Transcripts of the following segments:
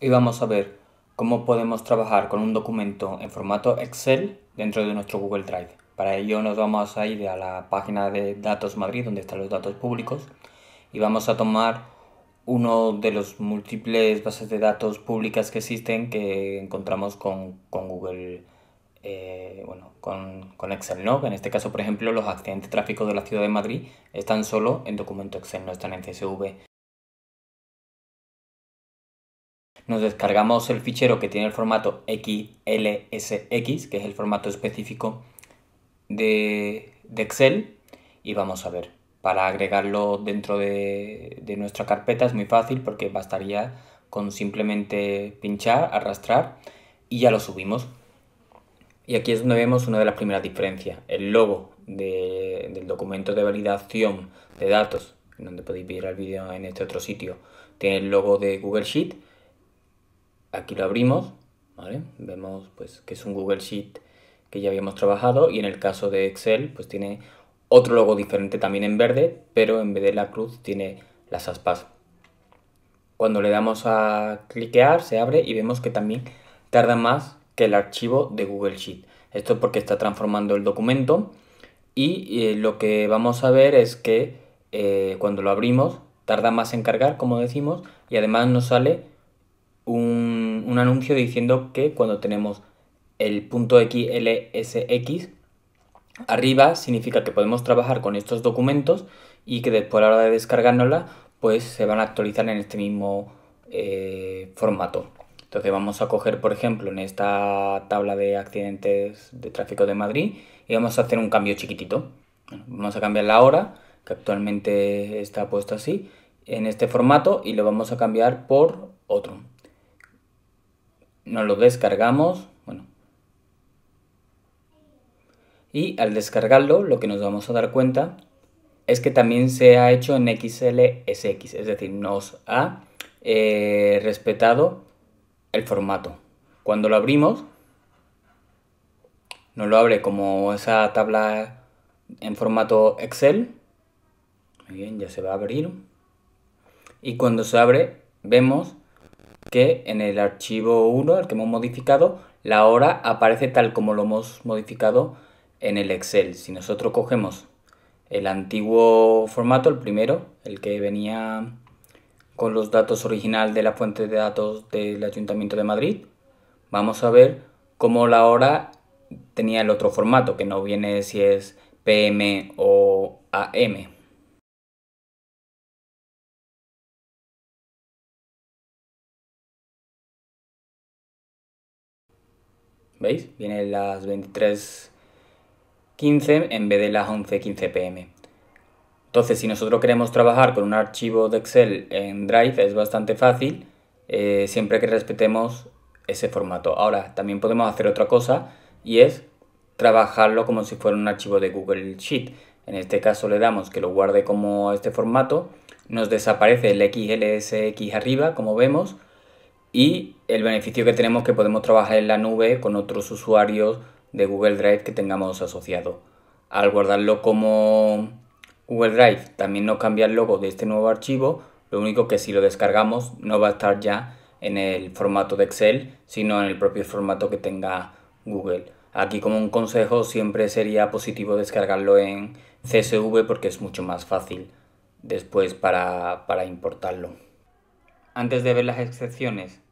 y vamos a ver cómo podemos trabajar con un documento en formato Excel dentro de nuestro Google Drive. Para ello nos vamos a ir a la página de Datos Madrid, donde están los datos públicos, y vamos a tomar uno de los múltiples bases de datos públicas que existen que encontramos con, Google, eh, bueno, con, Excel, ¿no? En este caso, por ejemplo, los accidentes de tráfico de la ciudad de Madrid están solo en documento Excel, no están en CSV. nos descargamos el fichero que tiene el formato XLSX, que es el formato específico de, Excel, y vamos a ver. Para agregarlo dentro de, nuestra carpeta es muy fácil porque bastaría con simplemente pinchar, arrastrar y ya lo subimos. Y aquí es donde vemos una de las primeras diferencias, el logo del documento de validación de datos, donde podéis ver el vídeo en este otro sitio, tiene el logo de Google Sheet Aquí lo abrimos, Vemos pues, que es un Google Sheet que ya habíamos trabajado y en el caso de Excel pues tiene otro logo diferente también en verde, pero en vez de la cruz tiene las aspas. Cuando le damos a cliquear se abre y vemos que también tarda más que el archivo de Google Sheet. Esto es porque está transformando el documento y eh, lo que vamos a ver es que eh, cuando lo abrimos tarda más en cargar, como decimos, y además nos sale un, anuncio diciendo que cuando tenemos el punto XLSX, arriba significa que podemos trabajar con estos documentos y que después a la hora de descargárnosla pues se van a actualizar en este mismo eh, formato. Entonces vamos a coger, por ejemplo, en esta tabla de accidentes de tráfico de Madrid y vamos a hacer un cambio chiquitito. vamos a cambiar la hora, que actualmente está puesto así, en este formato y lo vamos a cambiar por otro nos lo descargamos, bueno. Y al descargarlo, lo que nos vamos a dar cuenta es que también se ha hecho en XLSX, es decir, nos ha eh, respetado el formato. Cuando lo abrimos, nos lo abre como esa tabla en formato Excel. Muy bien, ya se va a abrir. Y cuando se abre, vemos en el archivo 1, el que hemos modificado, la hora aparece tal como lo hemos modificado en el Excel. Si nosotros cogemos el antiguo formato, el primero, el que venía con los datos original de la fuente de datos del Ayuntamiento de Madrid, vamos a ver cómo la hora tenía el otro formato, que no viene si es PM o AM. ¿Veis? Viene las 23.15 en vez de las 11.15 pm. Entonces, si nosotros queremos trabajar con un archivo de Excel en Drive, es bastante fácil, eh, siempre que respetemos ese formato. Ahora, también podemos hacer otra cosa y es trabajarlo como si fuera un archivo de Google Sheet. En este caso le damos que lo guarde como este formato, nos desaparece el XLSX arriba, como vemos, y el beneficio que tenemos es que podemos trabajar en la nube con otros usuarios de Google Drive que tengamos asociado. Al guardarlo como Google Drive, también nos cambia el logo de este nuevo archivo, lo único que si lo descargamos no va a estar ya en el formato de Excel, sino en el propio formato que tenga Google. Aquí como un consejo siempre sería positivo descargarlo en CSV porque es mucho más fácil después para, para importarlo. Antes de ver las excepciones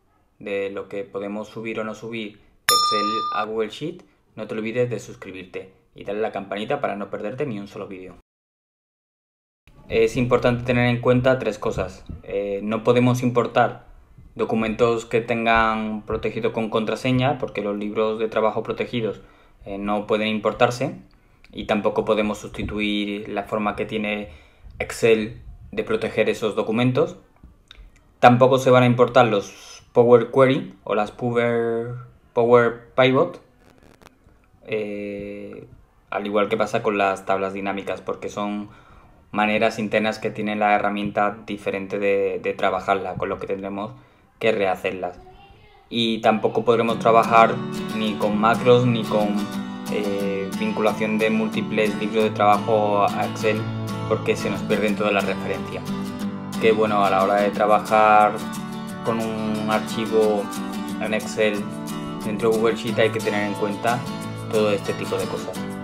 de lo que podemos subir o no subir de Excel a Google Sheet, no te olvides de suscribirte y darle la campanita para no perderte ni un solo vídeo. Es importante tener en cuenta tres cosas. Eh, no podemos importar documentos que tengan protegido con contraseña, porque los libros de trabajo protegidos eh, no pueden importarse, y tampoco podemos sustituir la forma que tiene Excel de proteger esos documentos. Tampoco se van a importar los Power Query o las Power, Power Pivot, eh, al igual que pasa con las tablas dinámicas, porque son maneras internas que tienen la herramienta diferente de, trabajarla, con lo que tendremos que rehacerlas. Y tampoco podremos trabajar ni con macros ni con eh, vinculación de múltiples libros de trabajo a Excel porque se nos pierden toda la referencia Que bueno, a la hora de trabajar con un archivo en Excel dentro de Google Sheet hay que tener en cuenta todo este tipo de cosas.